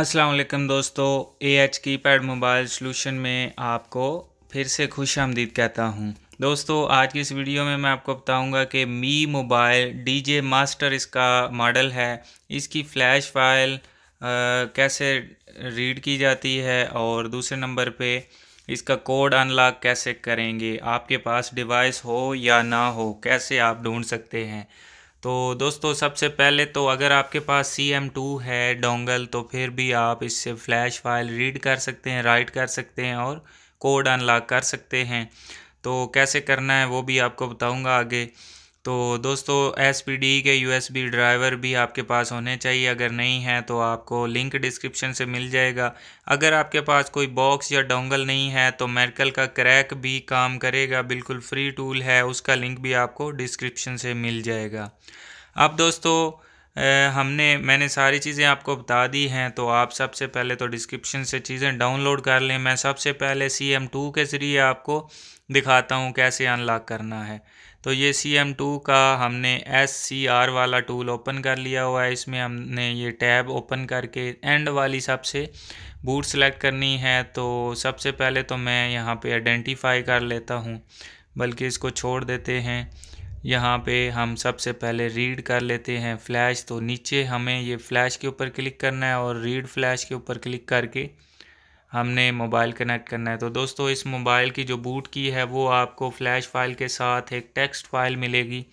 असलकम दोस्तों A H keypad mobile solution में आपको फिर से खुश आमदीद कहता हूँ दोस्तों आज की इस वीडियो में मैं आपको बताऊँगा कि मी मोबाइल डीजे मास्टर इसका मॉडल है इसकी फ़्लैश फाइल कैसे रीड की जाती है और दूसरे नंबर पे इसका कोड अनलॉक कैसे करेंगे आपके पास डिवाइस हो या ना हो कैसे आप ढूंढ सकते हैं तो दोस्तों सबसे पहले तो अगर आपके पास सी एम टू है डोंगल तो फिर भी आप इससे फ्लैश फाइल रीड कर सकते हैं राइट कर सकते हैं और कोड अनलॉक कर सकते हैं तो कैसे करना है वो भी आपको बताऊंगा आगे तो दोस्तों एस के यू ड्राइवर भी आपके पास होने चाहिए अगर नहीं है तो आपको लिंक डिस्क्रिप्शन से मिल जाएगा अगर आपके पास कोई बॉक्स या डोंगल नहीं है तो मेरकल का क्रैक भी काम करेगा बिल्कुल फ्री टूल है उसका लिंक भी आपको डिस्क्रिप्शन से मिल जाएगा अब दोस्तों हमने मैंने सारी चीज़ें आपको बता दी हैं तो आप सबसे पहले तो डिस्क्रिप्शन से चीज़ें डाउनलोड कर लें मैं सबसे पहले सी एम टू के ज़रिए आपको दिखाता हूँ कैसे अनलॉक करना है तो ये सी एम टू का हमने एस सी आर वाला टूल ओपन कर लिया हुआ है इसमें हमने ये टैब ओपन करके एंड वाली सबसे बूट सेलेक्ट करनी है तो सबसे पहले तो मैं यहाँ पे आइडेंटिफाई कर लेता हूँ बल्कि इसको छोड़ देते हैं यहाँ पे हम सबसे पहले रीड कर लेते हैं फ्लैश तो नीचे हमें ये फ़्लैश के ऊपर क्लिक करना है और रीड फ्लैश के ऊपर क्लिक करके हमने मोबाइल कनेक्ट करना है तो दोस्तों इस मोबाइल की जो बूट की है वो आपको फ़्लैश फाइल के साथ एक टेक्स्ट फाइल मिलेगी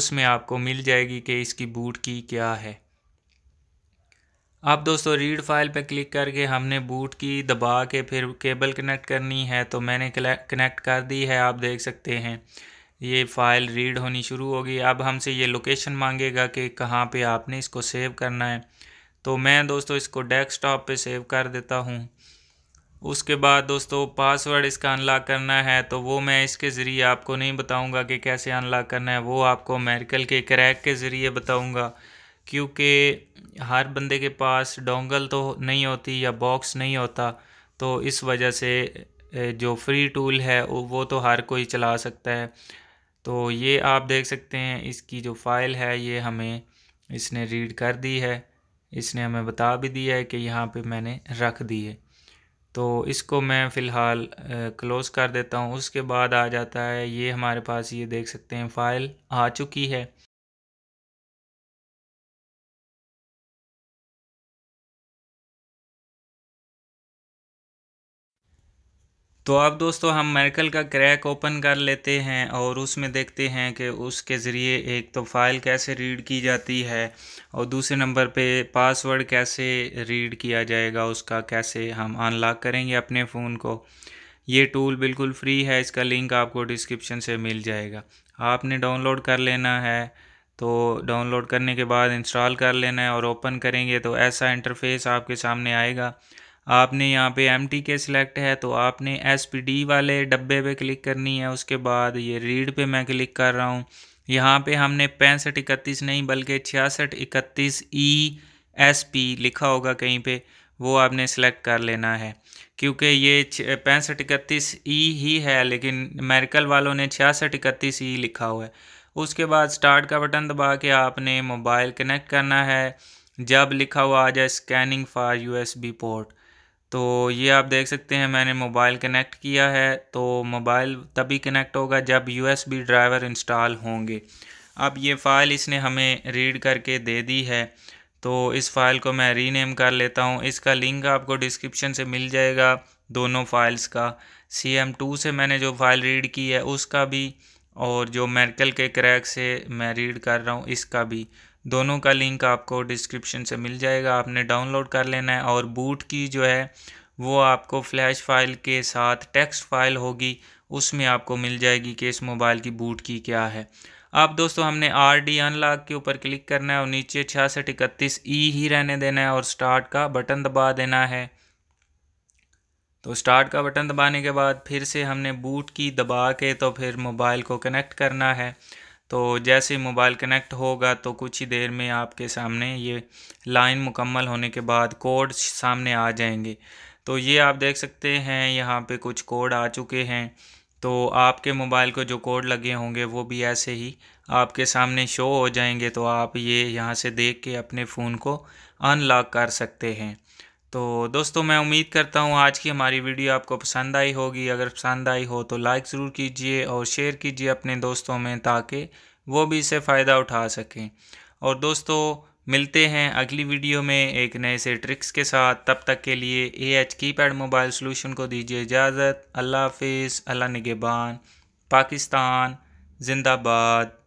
उसमें आपको मिल जाएगी कि इसकी बूट की क्या है अब दोस्तों रीड फाइल पर क्लिक करके हमने बूट की दबा के फिर केबल कनेक्ट करनी है तो मैंने कनेक्ट कर दी है आप देख सकते हैं ये फ़ाइल रीड होनी शुरू होगी अब हमसे ये लोकेशन मांगेगा कि कहाँ पे आपने इसको सेव करना है तो मैं दोस्तों इसको डेस्कटॉप पे सेव कर देता हूँ उसके बाद दोस्तों पासवर्ड इसका अनलॉक करना है तो वो मैं इसके ज़रिए आपको नहीं बताऊंगा कि कैसे अनलॉक करना है वो आपको मेरिकल के क्रैक के ज़रिए बताऊंगा क्योंकि हर बंदे के पास डोंगल तो नहीं होती या बॉक्स नहीं होता तो इस वजह से जो फ्री टूल है वो तो हर कोई चला सकता है तो ये आप देख सकते हैं इसकी जो फ़ाइल है ये हमें इसने रीड कर दी है इसने हमें बता भी दिया है कि यहाँ पर मैंने रख दी है तो इसको मैं फ़िलहाल क्लोज़ कर देता हूँ उसके बाद आ जाता है ये हमारे पास ये देख सकते हैं फ़ाइल आ चुकी है तो अब दोस्तों हम मेर्कल का क्रैक ओपन कर लेते हैं और उसमें देखते हैं कि उसके ज़रिए एक तो फ़ाइल कैसे रीड की जाती है और दूसरे नंबर पे पासवर्ड कैसे रीड किया जाएगा उसका कैसे हम अनलॉक करेंगे अपने फ़ोन को ये टूल बिल्कुल फ्री है इसका लिंक आपको डिस्क्रिप्शन से मिल जाएगा आपने डाउनलोड कर लेना है तो डाउनलोड करने के बाद इंस्टॉल कर लेना है और ओपन करेंगे तो ऐसा इंटरफेस आपके सामने आएगा आपने यहाँ पे एम टी के सिलेक्ट है तो आपने एस पी डी वाले डब्बे पे क्लिक करनी है उसके बाद ये रीड पे मैं क्लिक कर रहा हूँ यहाँ पे हमने पैंसठ इकतीस नहीं बल्कि छियासठ इकतीस ई एस पी लिखा होगा कहीं पे वो आपने सेलेक्ट कर लेना है क्योंकि ये पैंसठ इकतीस ई e ही है लेकिन मेरिकल वालों ने छियासठ इकतीस ई e लिखा हुआ है उसके बाद स्टार्ट का बटन दबा के आपने मोबाइल कनेक्ट करना है जब लिखा हुआ आ जाए स्कैनिंग फॉर यूएसबी पोर्ट तो ये आप देख सकते हैं मैंने मोबाइल कनेक्ट किया है तो मोबाइल तभी कनेक्ट होगा जब यूएसबी ड्राइवर इंस्टॉल होंगे अब ये फ़ाइल इसने हमें रीड करके दे दी है तो इस फाइल को मैं रीनेम कर लेता हूँ इसका लिंक आपको डिस्क्रिप्शन से मिल जाएगा दोनों फाइल्स का सी एम टू से मैंने जो फाइल रीड की है उसका भी और जो मेडिकल के क्रैक से मैं रीड कर रहा हूँ इसका भी दोनों का लिंक आपको डिस्क्रिप्शन से मिल जाएगा आपने डाउनलोड कर लेना है और बूट की जो है वो आपको फ्लैश फाइल के साथ टेक्स्ट फाइल होगी उसमें आपको मिल जाएगी कि इस मोबाइल की बूट की क्या है आप दोस्तों हमने आर डी अनलॉक के ऊपर क्लिक करना है और नीचे छियासठ इकतीस ई e ही रहने देना है और स्टार्ट का बटन दबा देना है तो स्टार्ट का बटन दबाने के बाद फिर से हमने बूट की दबा के तो फिर मोबाइल को कनेक्ट करना है तो जैसे मोबाइल कनेक्ट होगा तो कुछ ही देर में आपके सामने ये लाइन मुकम्मल होने के बाद कोड सामने आ जाएंगे तो ये आप देख सकते हैं यहाँ पे कुछ कोड आ चुके हैं तो आपके मोबाइल को जो कोड लगे होंगे वो भी ऐसे ही आपके सामने शो हो जाएंगे तो आप ये यहाँ से देख के अपने फ़ोन को अनलॉक कर सकते हैं तो दोस्तों मैं उम्मीद करता हूँ आज की हमारी वीडियो आपको पसंद आई होगी अगर पसंद आई हो तो लाइक ज़रूर कीजिए और शेयर कीजिए अपने दोस्तों में ताकि वो भी इसे फ़ायदा उठा सकें और दोस्तों मिलते हैं अगली वीडियो में एक नए से ट्रिक्स के साथ तब तक के लिए A H keypad mobile solution को दीजिए इजाज़त अल्लाह हाफिज़ अल्लाह निगेबान पाकिस्तान जिंदाबाद